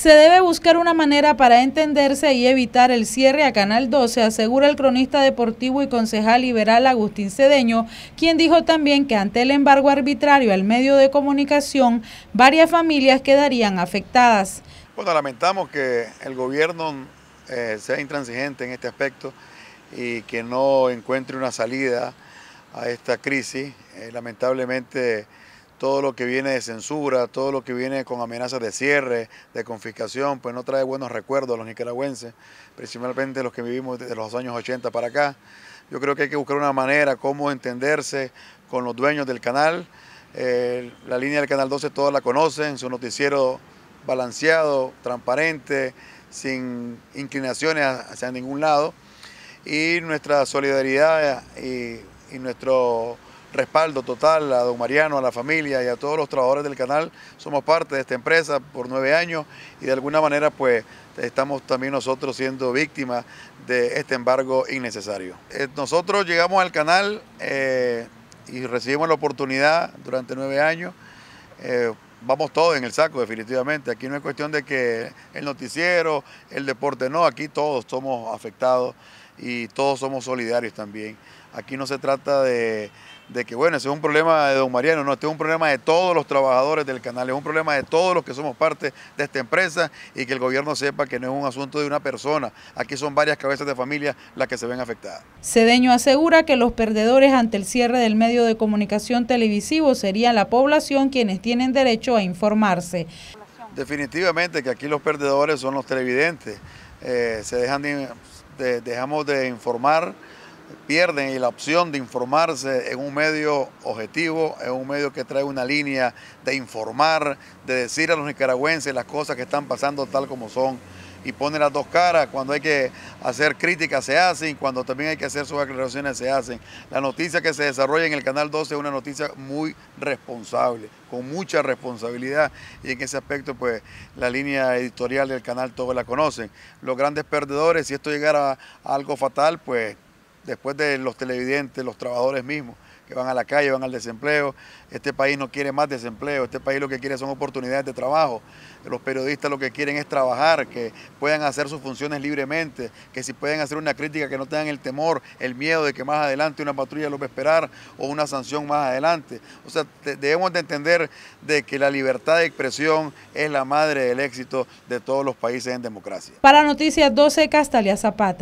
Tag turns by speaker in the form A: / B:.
A: Se debe buscar una manera para entenderse y evitar el cierre a Canal 12, asegura el cronista deportivo y concejal liberal Agustín Cedeño, quien dijo también que ante el embargo arbitrario al medio de comunicación, varias familias quedarían afectadas.
B: Bueno, lamentamos que el gobierno eh, sea intransigente en este aspecto y que no encuentre una salida a esta crisis. Eh, lamentablemente todo lo que viene de censura, todo lo que viene con amenazas de cierre, de confiscación, pues no trae buenos recuerdos a los nicaragüenses, principalmente los que vivimos desde los años 80 para acá. Yo creo que hay que buscar una manera, cómo entenderse con los dueños del canal. Eh, la línea del Canal 12 todos la conocen, su noticiero balanceado, transparente, sin inclinaciones hacia ningún lado. Y nuestra solidaridad y nuestro respaldo total a don Mariano, a la familia y a todos los trabajadores del canal. Somos parte de esta empresa por nueve años y de alguna manera pues estamos también nosotros siendo víctimas de este embargo innecesario. Eh, nosotros llegamos al canal eh, y recibimos la oportunidad durante nueve años. Eh, vamos todos en el saco definitivamente. Aquí no es cuestión de que el noticiero, el deporte, no, aquí todos somos afectados y todos somos solidarios también. Aquí no se trata de, que, bueno, ese es un problema de don Mariano, no, este es un problema de todos los trabajadores del canal, es un problema de todos los que somos parte de esta empresa y que el gobierno sepa que no es un asunto de una persona, aquí son varias cabezas de familia las que se ven afectadas.
A: Cedeño asegura que los perdedores ante el cierre del medio de comunicación televisivo sería la población quienes tienen derecho a informarse.
B: Definitivamente que aquí los perdedores son los televidentes, eh, se dejan de dejamos de informar, pierden la opción de informarse en un medio objetivo, en un medio que trae una línea de informar, de decir a los nicaragüenses las cosas que están pasando tal como son y pone las dos caras. Cuando hay que hacer críticas se hacen, cuando también hay que hacer sus aclaraciones se hacen. La noticia que se desarrolla en el Canal 12 es una noticia muy responsable, con mucha responsabilidad y en ese aspecto pues la línea editorial del canal todos la conocen. Los grandes perdedores, si esto llegara a algo fatal, pues después de los televidentes, los trabajadores mismos que van a la calle, van al desempleo. Este país no quiere más desempleo, este país lo que quiere son oportunidades de trabajo. Los periodistas lo que quieren es trabajar, que puedan hacer sus funciones libremente, que si pueden hacer una crítica, que no tengan el temor, el miedo de que más adelante una patrulla los va a esperar o una sanción más adelante. O sea, debemos de entender de que la libertad de expresión es la madre del éxito de todos los países en democracia.
A: Para Noticias 12, Castalia Zapata.